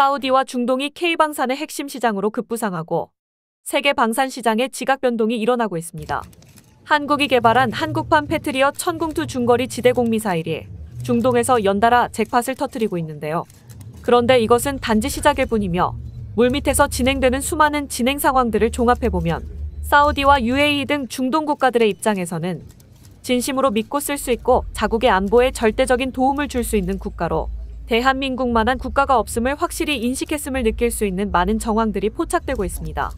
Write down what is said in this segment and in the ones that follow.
사우디와 중동이 K방산의 핵심 시장으로 급부상하고 세계 방산 시장의 지각 변동이 일어나고 있습니다. 한국이 개발한 한국판 패트리어 천궁투 중거리 지대공 미사일이 중동에서 연달아 잭팟을 터뜨리고 있는데요. 그런데 이것은 단지 시작일 뿐이며 물밑에서 진행되는 수많은 진행 상황들을 종합해보면 사우디와 UAE 등 중동 국가들의 입장에서는 진심으로 믿고 쓸 수 있고 자국의 안보에 절대적인 도움을 줄 수 있는 국가로 대한민국만한 국가가 없음을 확실히 인식했음을 느낄 수 있는 많은 정황들이 포착되고 있습니다.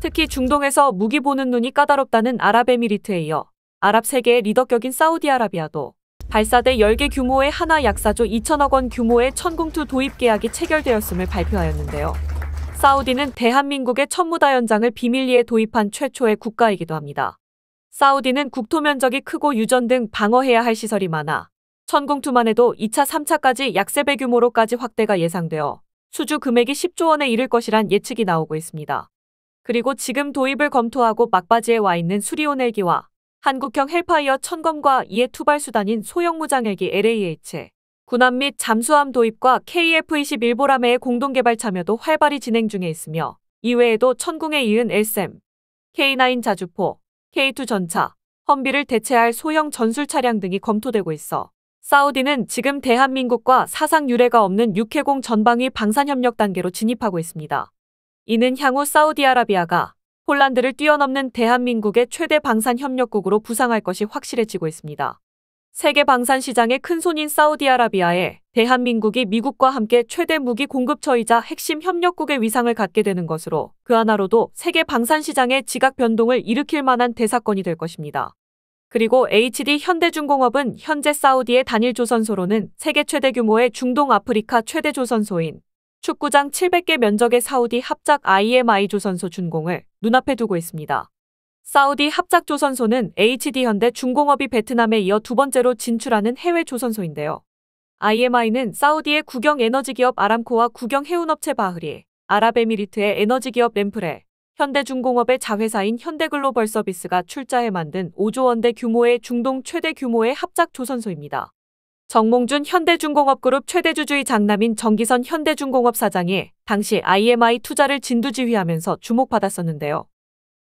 특히 중동에서 무기 보는 눈이 까다롭다는 아랍에미리트에 이어 아랍 세계의 리더격인 사우디아라비아도 발사대 10개 규모의 하나 약사조 2천억 원 규모의 천궁투 도입 계약이 체결되었음을 발표하였는데요. 사우디는 대한민국의 천무다연장을 비밀리에 도입한 최초의 국가이기도 합니다. 사우디는 국토 면적이 크고 유전 등 방어해야 할 시설이 많아 천공투만 해도 2차, 3차까지 약3배 규모로까지 확대가 예상되어 수주 금액이 10조 원에 이를 것이란 예측이 나오고 있습니다. 그리고 지금 도입을 검토하고 막바지에 와 있는 수리온 헬기와 한국형 헬파이어 천검과 이의 투발 수단인 소형 무장 헬기 LAH, 군함 및 잠수함 도입과 k f 2 1보라메의 공동 개발 참여도 활발히 진행 중에 있으며 이외에도 천궁에 이은 s m K9 자주포, K2 전차, 험비를 대체할 소형 전술 차량 등이 검토되고 있어 사우디는 지금 대한민국과 사상 유례가 없는 육해공 전방위 방산협력 단계로 진입하고 있습니다. 이는 향후 사우디아라비아가 폴란드를 뛰어넘는 대한민국의 최대 방산협력국으로 부상할 것이 확실해지고 있습니다. 세계 방산 시장의 큰 손인 사우디아라비아에 대한민국이 미국과 함께 최대 무기 공급처이자 핵심 협력국의 위상을 갖게 되는 것으로 그 하나로도 세계 방산 시장의 지각 변동을 일으킬 만한 대사건이 될 것입니다. 그리고 HD 현대중공업은 현재 사우디의 단일 조선소로는 세계 최대 규모의 중동 아프리카 최대 조선소인 축구장 700개 면적의 사우디 합작 IMI 조선소 준공을 눈앞에 두고 있습니다. 사우디 합작 조선소는 HD 현대 중공업이 베트남에 이어 두 번째로 진출하는 해외 조선소인데요. IMI는 사우디의 국영 에너지 기업 아람코와 국영 해운업체 바흐리, 아랍에미리트의 에너지 기업 램프레, 현대중공업의 자회사인 현대글로벌서비스가 출자해 만든 5조 원대 규모의 중동 최대 규모의 합작 조선소입니다. 정몽준 현대중공업그룹 최대주주의 장남인 정기선 현대중공업 사장이 당시 IMI 투자를 진두지휘하면서 주목받았었는데요.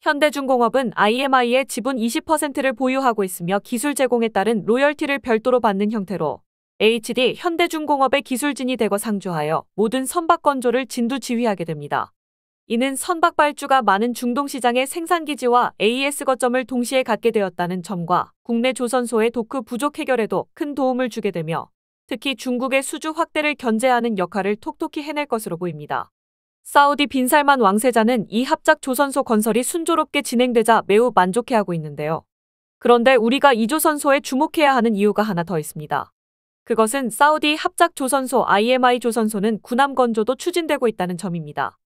현대중공업은 IMI의 지분 20%를 보유하고 있으며 기술 제공에 따른 로열티를 별도로 받는 형태로 HD 현대중공업의 기술진이 되고 상주하여 모든 선박 건조를 진두지휘하게 됩니다. 이는 선박발주가 많은 중동시장의 생산기지와 AS 거점을 동시에 갖게 되었다는 점과 국내 조선소의 도크 부족 해결에도 큰 도움을 주게 되며 특히 중국의 수주 확대를 견제하는 역할을 톡톡히 해낼 것으로 보입니다. 사우디 빈살만 왕세자는 이 합작 조선소 건설이 순조롭게 진행되자 매우 만족해하고 있는데요. 그런데 우리가 이 조선소에 주목해야 하는 이유가 하나 더 있습니다. 그것은 사우디 합작 조선소 IMI 조선소는 군함 건조도 추진되고 있다는 점입니다.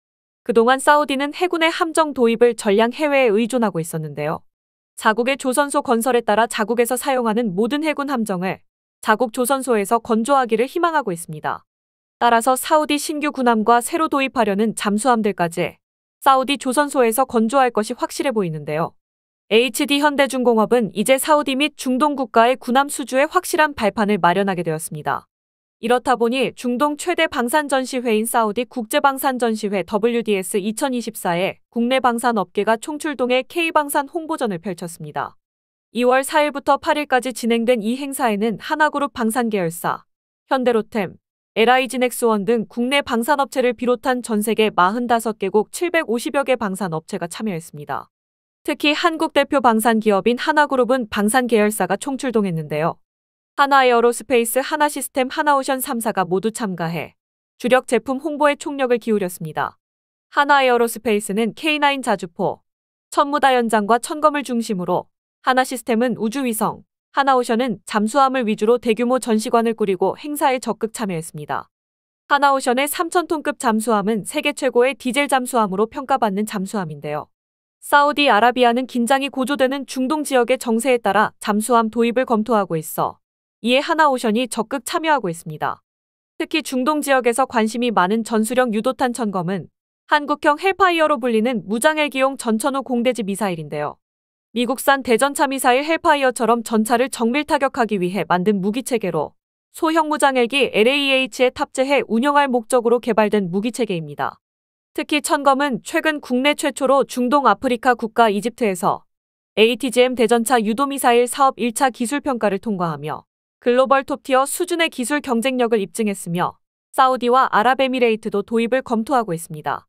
그동안 사우디는 해군의 함정 도입을 전량 해외에 의존하고 있었는데요. 자국의 조선소 건설에 따라 자국에서 사용하는 모든 해군 함정을 자국 조선소에서 건조하기를 희망하고 있습니다. 따라서 사우디 신규 군함과 새로 도입하려는 잠수함들까지 사우디 조선소에서 건조할 것이 확실해 보이는데요. HD 현대중공업은 이제 사우디 및 중동 국가의 군함 수주에 확실한 발판을 마련하게 되었습니다. 이렇다 보니 중동 최대 방산전시회인 사우디 국제방산전시회 WDS 2024에 국내 방산 업계가 총출동해 K방산 홍보전을 펼쳤습니다. 2월 4일부터 8일까지 진행된 이 행사에는 하나그룹 방산계열사, 현대로템, LI진엑스원 등 국내 방산업체를 비롯한 전 세계 45개국 750여 개 방산업체가 참여했습니다. 특히 한국 대표 방산기업인 하나그룹은 방산계열사가 총출동했는데요. 하나에어로스페이스 하나시스템 하나오션 3사가 모두 참가해 주력 제품 홍보에 총력을 기울였습니다. 하나에어로스페이스는 K9 자주포, 천무다연장과 천검을 중심으로 하나시스템은 우주위성, 하나오션은 잠수함을 위주로 대규모 전시관을 꾸리고 행사에 적극 참여했습니다. 하나오션의 3,000톤급 잠수함은 세계 최고의 디젤 잠수함으로 평가받는 잠수함인데요. 사우디아라비아는 긴장이 고조되는 중동 지역의 정세에 따라 잠수함 도입을 검토하고 있어 이에 하나오션이 적극 참여하고 있습니다. 특히 중동 지역에서 관심이 많은 전술형 유도탄 천검은 한국형 헬파이어로 불리는 무장헬기용 전천후 공대지 미사일인데요. 미국산 대전차 미사일 헬파이어처럼 전차를 정밀 타격하기 위해 만든 무기체계로 소형 무장헬기 LAH에 탑재해 운영할 목적으로 개발된 무기체계입니다. 특히 천검은 최근 국내 최초로 중동 아프리카 국가 이집트에서 ATGM 대전차 유도미사일 사업 1차 기술평가를 통과하며 글로벌 톱티어 수준의 기술 경쟁력을 입증했으며 사우디와 아랍에미레이트도 도입을 검토하고 있습니다.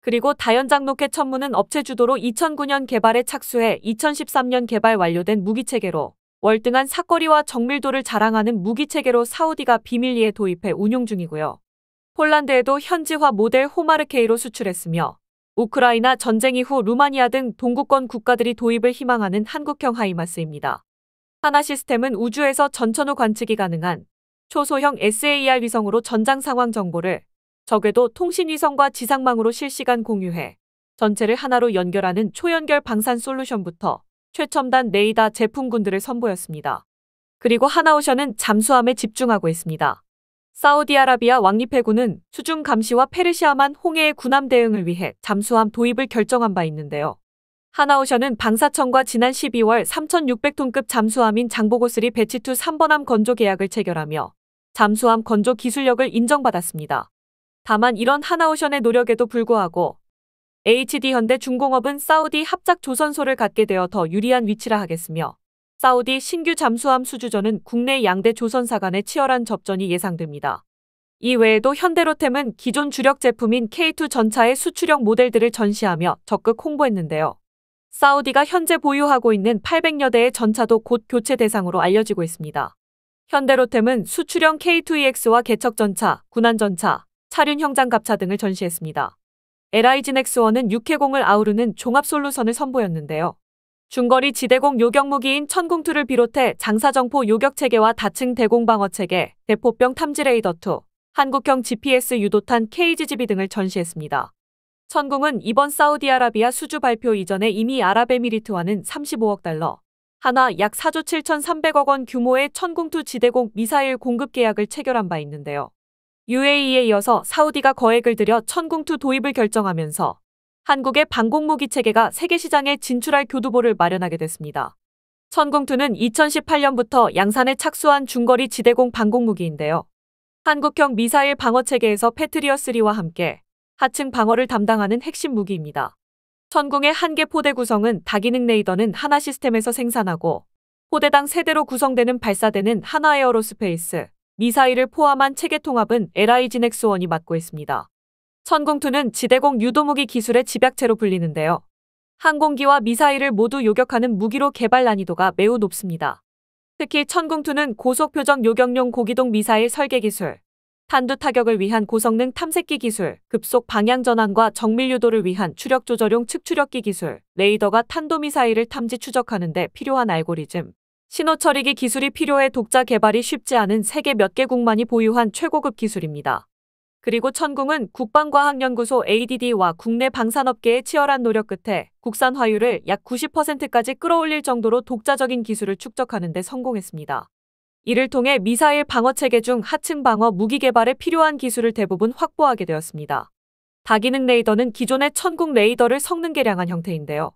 그리고 다연장 로켓 천문은 업체 주도로 2009년 개발에 착수해 2013년 개발 완료된 무기체계로 월등한 사거리와 정밀도를 자랑하는 무기체계로 사우디가 비밀리에 도입해 운용 중이고요. 폴란드에도 현지화 모델 호마르케이로 수출했으며 우크라이나 전쟁 이후 루마니아 등 동구권 국가들이 도입을 희망하는 한국형 하이마스입니다. 하나 시스템은 우주에서 전천후 관측이 가능한 초소형 SAR 위성으로 전장 상황 정보를 적외도 통신위성과 지상망으로 실시간 공유해 전체를 하나로 연결하는 초연결 방산 솔루션부터 최첨단 레이다 제품군들을 선보였습니다. 그리고 하나오션은 잠수함에 집중하고 있습니다. 사우디아라비아 왕립해군은 수중 감시와 페르시아만 홍해의 군함 대응을 위해 잠수함 도입을 결정한 바 있는데요. 하나오션은 방사청과 지난 12월 3,600톤급 잠수함인 장보고슬이 배치2 3번함 건조 계약을 체결하며 잠수함 건조 기술력을 인정받았습니다. 다만 이런 하나오션의 노력에도 불구하고 HD 현대 중공업은 사우디 합작 조선소를 갖게 되어 더 유리한 위치라 하겠으며 사우디 신규 잠수함 수주전은 국내 양대 조선사 간의 치열한 접전이 예상됩니다. 이외에도 현대로템은 기존 주력 제품인 K2 전차의 수출형 모델들을 전시하며 적극 홍보했는데요. 사우디가 현재 보유하고 있는 800여 대의 전차도 곧 교체 대상으로 알려지고 있습니다. 현대로템은 수출형 K2EX와 개척전차, 군안전차, 차륜형 장갑차 등을 전시했습니다. LIG n x 1은 육해공을 아우르는 종합솔루선을 선보였는데요. 중거리 지대공 요격무기인 천궁투를 비롯해 장사정포 요격체계와 다층 대공방어체계, 대포병 탐지레이더2, 한국형 GPS 유도탄 KGGB 등을 전시했습니다. 천궁은 이번 사우디아라비아 수주 발표 이전에 이미 아랍에미리트와는 35억 달러, 하나 약 4조 7,300억 원 규모의 천궁투 지대공 미사일 공급 계약을 체결한 바 있는데요. UAE에 이어서 사우디가 거액을 들여 천궁투 도입을 결정하면서 한국의 방공무기 체계가 세계 시장에 진출할 교두보를 마련하게 됐습니다. 천궁투는 2018년부터 양산에 착수한 중거리 지대공 방공무기인데요. 한국형 미사일 방어 체계에서 패트리어3와 함께 하층 방어를 담당하는 핵심 무기입니다. 천궁의 한 개 포대 구성은 다기능 레이더는 하나 시스템에서 생산하고 포대당 세대로 구성되는 발사되는 하나 에어로스페이스, 미사일을 포함한 체계 통합은 LI 진엑 x 원이 맡고 있습니다. 천궁2는 지대공 유도무기 기술의 집약체로 불리는데요. 항공기와 미사일을 모두 요격하는 무기로 개발 난이도가 매우 높습니다. 특히 천궁2는 고속표정 요격용 고기동 미사일 설계 기술, 탄두 타격을 위한 고성능 탐색기 기술, 급속 방향 전환과 정밀 유도를 위한 추력 조절용 측추력기 기술, 레이더가 탄도미사일을 탐지 추적하는 데 필요한 알고리즘, 신호 처리기 기술이 필요해 독자 개발이 쉽지 않은 세계 몇 개국만이 보유한 최고급 기술입니다. 그리고 천궁은 국방과학연구소 ADD와 국내 방산업계의 치열한 노력 끝에 국산화율을 약 90%까지 끌어올릴 정도로 독자적인 기술을 축적하는 데 성공했습니다. 이를 통해 미사일 방어 체계 중 하층 방어 무기 개발에 필요한 기술을 대부분 확보하게 되었습니다. 다기능 레이더는 기존의 천궁 레이더를 성능 개량한 형태인데요.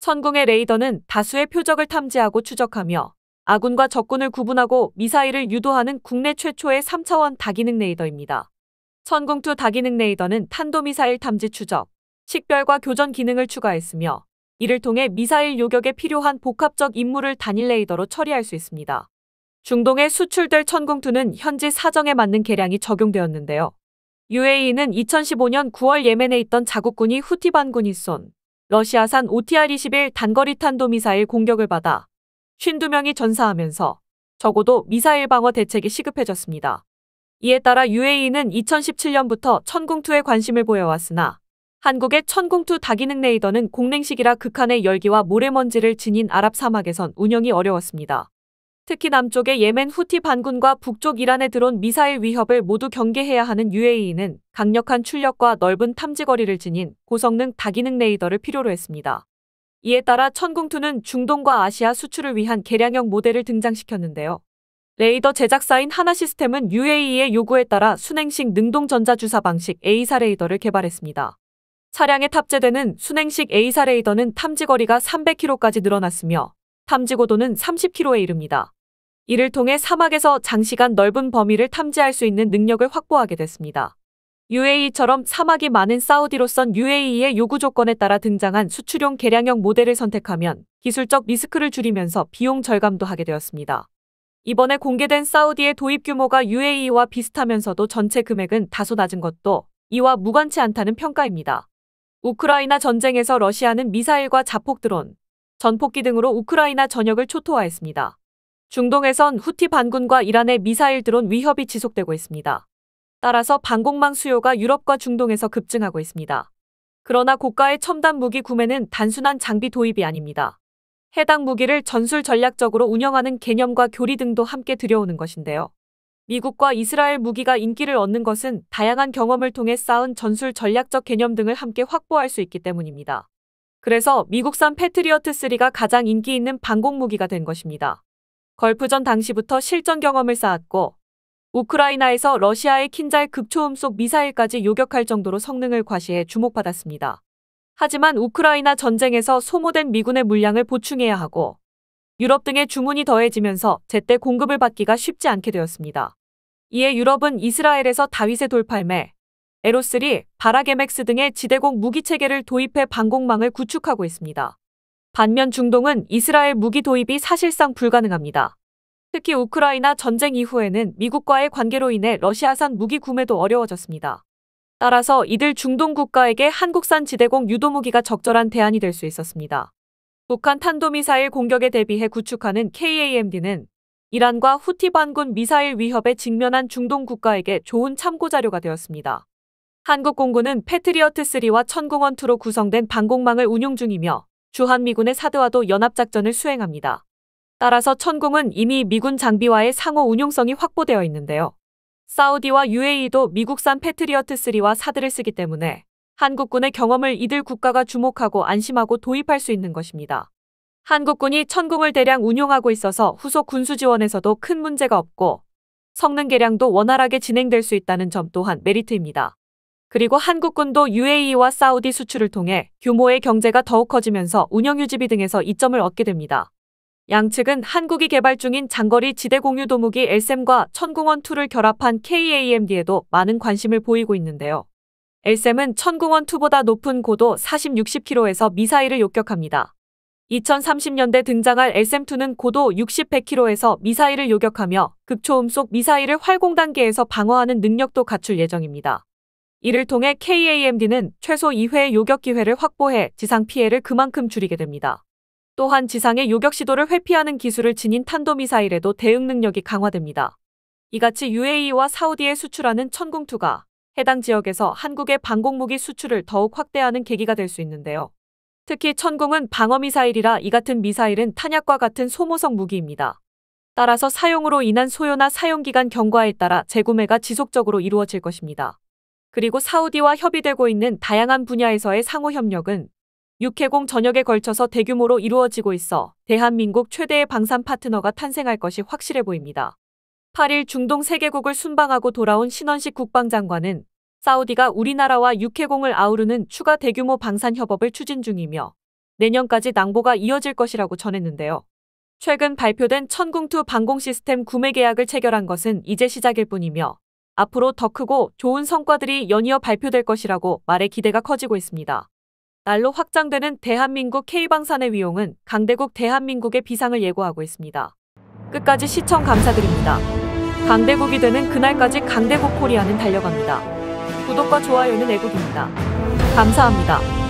천궁의 레이더는 다수의 표적을 탐지하고 추적하며 아군과 적군을 구분하고 미사일을 유도하는 국내 최초의 3차원 다기능 레이더입니다. 천궁2 다기능 레이더는 탄도미사일 탐지 추적, 식별과 교전 기능을 추가했으며 이를 통해 미사일 요격에 필요한 복합적 임무를 단일 레이더로 처리할 수 있습니다. 중동의 수출될 천궁투는 현지 사정에 맞는 계량이 적용되었는데요. UAE는 2015년 9월 예멘에 있던 자국군이 후티 반군이 쏜 러시아산 OTR-21 단거리 탄도미사일 공격을 받아 52명이 전사하면서 적어도 미사일 방어 대책이 시급해졌습니다. 이에 따라 UAE는 2017년부터 천궁투에 관심을 보여왔으나 한국의 천궁투 다기능 레이더는 공랭식이라 극한의 열기와 모래먼지를 지닌 아랍 사막에선 운영이 어려웠습니다. 특히 남쪽의 예멘 후티 반군과 북쪽 이란에 들어온 미사일 위협을 모두 경계해야 하는 UAE는 강력한 출력과 넓은 탐지거리를 지닌 고성능 다기능 레이더를 필요로 했습니다. 이에 따라 천궁2는 중동과 아시아 수출을 위한 개량형 모델을 등장시켰는데요. 레이더 제작사인 하나 시스템은 UAE의 요구에 따라 순행식 능동전자 주사 방식 A사 레이더를 개발했습니다. 차량에 탑재되는 순행식 A사 레이더는 탐지거리가 300km까지 늘어났으며 탐지고도는 30km에 이릅니다. 이를 통해 사막에서 장시간 넓은 범위를 탐지할 수 있는 능력을 확보하게 됐습니다. UAE처럼 사막이 많은 사우디로선 UAE의 요구 조건에 따라 등장한 수출용 개량형 모델을 선택하면 기술적 리스크를 줄이면서 비용 절감도 하게 되었습니다. 이번에 공개된 사우디의 도입 규모가 UAE와 비슷하면서도 전체 금액은 다소 낮은 것도 이와 무관치 않다는 평가입니다. 우크라이나 전쟁에서 러시아는 미사일과 자폭 드론, 전폭기 등으로 우크라이나 전역을 초토화했습니다. 중동에선 후티 반군과 이란의 미사일 드론 위협이 지속되고 있습니다. 따라서 방공망 수요가 유럽과 중동에서 급증하고 있습니다. 그러나 고가의 첨단 무기 구매는 단순한 장비 도입이 아닙니다. 해당 무기를 전술 전략적으로 운영하는 개념과 교리 등도 함께 들여오는 것인데요. 미국과 이스라엘 무기가 인기를 얻는 것은 다양한 경험을 통해 쌓은 전술 전략적 개념 등을 함께 확보할 수 있기 때문입니다. 그래서 미국산 패트리어트3가 가장 인기 있는 방공무기가 된 것입니다. 걸프전 당시부터 실전 경험을 쌓았고 우크라이나에서 러시아의 킨잘 극초음속 미사일까지 요격할 정도로 성능을 과시해 주목받았습니다. 하지만 우크라이나 전쟁에서 소모된 미군의 물량을 보충해야 하고 유럽 등의 주문이 더해지면서 제때 공급을 받기가 쉽지 않게 되었습니다. 이에 유럽은 이스라엘에서 다윗의 돌팔매, 에로3, 바라게맥스 등의 지대공 무기체계를 도입해 방공망을 구축하고 있습니다. 반면 중동은 이스라엘 무기 도입이 사실상 불가능합니다. 특히 우크라이나 전쟁 이후에는 미국과의 관계로 인해 러시아산 무기 구매도 어려워졌습니다. 따라서 이들 중동 국가에게 한국산 지대공 유도무기가 적절한 대안이 될 수 있었습니다. 북한 탄도미사일 공격에 대비해 구축하는 KAMD는 이란과 후티 반군 미사일 위협에 직면한 중동 국가에게 좋은 참고자료가 되었습니다. 한국공군은 패트리어트3와 천공원2로 구성된 방공망을 운용 중이며 주한미군의 사드와도 연합작전을 수행합니다. 따라서 천공은 이미 미군 장비와의 상호 운용성이 확보되어 있는데요. 사우디와 UAE도 미국산 패트리어트3와 사드를 쓰기 때문에 한국군의 경험을 이들 국가가 주목하고 안심하고 도입할 수 있는 것입니다. 한국군이 천공을 대량 운용하고 있어서 후속 군수 지원에서도 큰 문제가 없고 성능 개량도 원활하게 진행될 수 있다는 점 또한 메리트입니다. 그리고 한국군도 UAE와 사우디 수출을 통해 규모의 경제가 더욱 커지면서 운영 유지비 등에서 이점을 얻게 됩니다. 양측은 한국이 개발 중인 장거리 지대 공유 도무기 s m 과 천궁원2를 결합한 KAMD에도 많은 관심을 보이고 있는데요. s m 은 천궁원2보다 높은 고도 40-60km에서 미사일을 요격합니다. 2030년대 등장할 SM2는 고도 60-100km에서 미사일을 요격하며 극초음속 미사일을 활공 단계에서 방어하는 능력도 갖출 예정입니다. 이를 통해 KAMD는 최소 2회의 요격 기회를 확보해 지상 피해를 그만큼 줄이게 됩니다. 또한 지상의 요격 시도를 회피하는 기술을 지닌 탄도미사일에도 대응 능력이 강화됩니다. 이같이 UAE와 사우디에 수출하는 천궁투가 해당 지역에서 한국의 방공무기 수출을 더욱 확대하는 계기가 될 수 있는데요. 특히 천궁은 방어미사일이라 이 같은 미사일은 탄약과 같은 소모성 무기입니다. 따라서 사용으로 인한 소요나 사용기간 경과에 따라 재구매가 지속적으로 이루어질 것입니다. 그리고 사우디와 협의되고 있는 다양한 분야에서의 상호 협력은 6해공 전역에 걸쳐서 대규모로 이루어지고 있어 대한민국 최대의 방산 파트너가 탄생할 것이 확실해 보입니다. 8일 중동 3개국을 순방하고 돌아온 신원식 국방장관은 사우디가 우리나라와 6해공을 아우르는 추가 대규모 방산 협업을 추진 중이며 내년까지 낭보가 이어질 것이라고 전했는데요. 최근 발표된 천궁2 방공시스템 구매 계약을 체결한 것은 이제 시작일 뿐이며 앞으로 더 크고 좋은 성과들이 연이어 발표될 것이라고 말해 기대가 커지고 있습니다. 날로 확장되는 대한민국 K방산의 위용은 강대국 대한민국의 비상을 예고하고 있습니다. 끝까지 시청 감사드립니다. 강대국이 되는 그날까지 강대국 코리아는 달려갑니다. 구독과 좋아요는 애국입니다. 감사합니다.